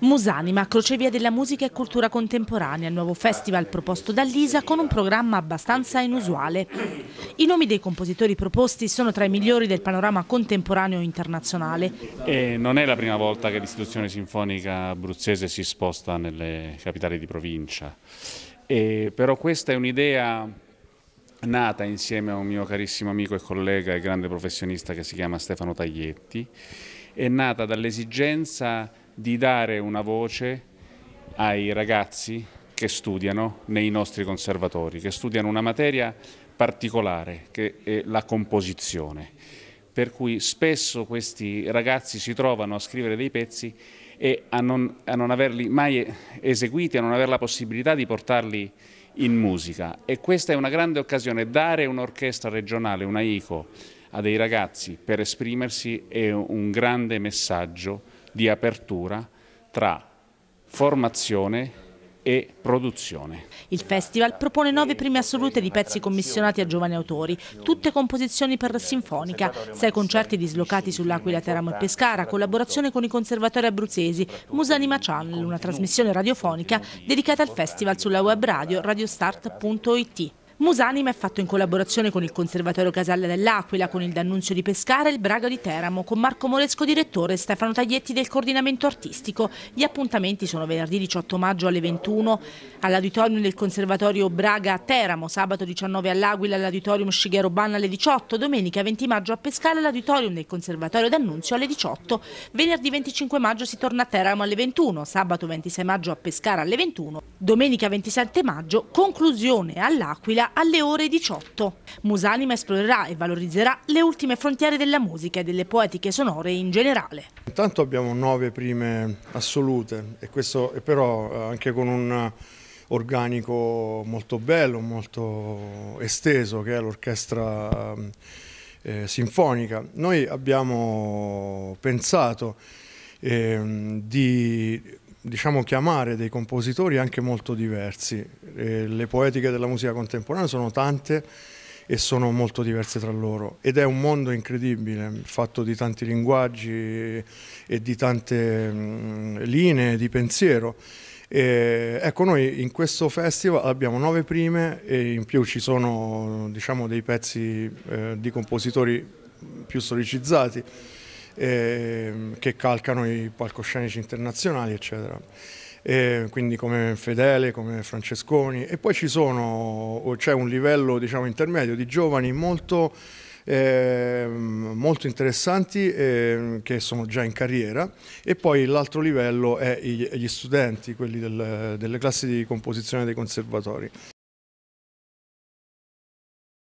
Musanima, crocevia della musica e cultura contemporanea, nuovo festival proposto dall'ISA con un programma abbastanza inusuale. I nomi dei compositori proposti sono tra i migliori del panorama contemporaneo internazionale. E non è la prima volta che l'istituzione sinfonica abruzzese si sposta nelle capitali di provincia, e, però questa è un'idea nata insieme a un mio carissimo amico e collega e grande professionista che si chiama Stefano Taglietti, è nata dall'esigenza di dare una voce ai ragazzi che studiano nei nostri conservatori, che studiano una materia particolare che è la composizione. Per cui spesso questi ragazzi si trovano a scrivere dei pezzi e a non, a non averli mai eseguiti, a non avere la possibilità di portarli in musica. E questa è una grande occasione, dare un'orchestra regionale, una ICO, a dei ragazzi per esprimersi è un grande messaggio di apertura tra formazione e produzione. Il festival propone nove prime assolute di pezzi commissionati a giovani autori, tutte composizioni per la sinfonica, sei concerti dislocati sull'Aquila, Teramo e Pescara, collaborazione con i conservatori abruzzesi, Musanima Channel, una trasmissione radiofonica dedicata al festival sulla web radio radiostart.it. Musanima è fatto in collaborazione con il Conservatorio Casella dell'Aquila, con il D'Annunzio di Pescara e il Braga di Teramo, con Marco Molesco direttore e Stefano Taglietti del coordinamento artistico. Gli appuntamenti sono venerdì 18 maggio alle 21 all'auditorium del Conservatorio Braga a Teramo, sabato 19 all'Aquila all'auditorium Shigeru Ban alle 18, domenica 20 maggio a Pescara all'auditorium del Conservatorio D'Annunzio alle 18, venerdì 25 maggio si torna a Teramo alle 21, sabato 26 maggio a Pescara alle 21, domenica 27 maggio conclusione all'Aquila alle ore 18. Musanima esplorerà e valorizzerà le ultime frontiere della musica e delle poetiche sonore in generale. Intanto abbiamo nove prime assolute, e questo è però eh, anche con un organico molto bello, molto esteso, che è l'orchestra eh, eh sinfonica. Noi abbiamo pensato eh, di diciamo, chiamare dei compositori anche molto diversi. Eh, le poetiche della musica contemporanea sono tante e sono molto diverse tra loro ed è un mondo incredibile, fatto di tanti linguaggi e di tante mh, linee di pensiero. E, ecco, noi in questo festival abbiamo nove prime e in più ci sono diciamo, dei pezzi eh, di compositori più storicizzati eh, che calcano i palcoscenici internazionali, eccetera. E quindi come Fedele, come Francesconi e poi ci sono, c'è un livello diciamo, intermedio di giovani molto, eh, molto interessanti eh, che sono già in carriera e poi l'altro livello è gli studenti, quelli del, delle classi di composizione dei conservatori.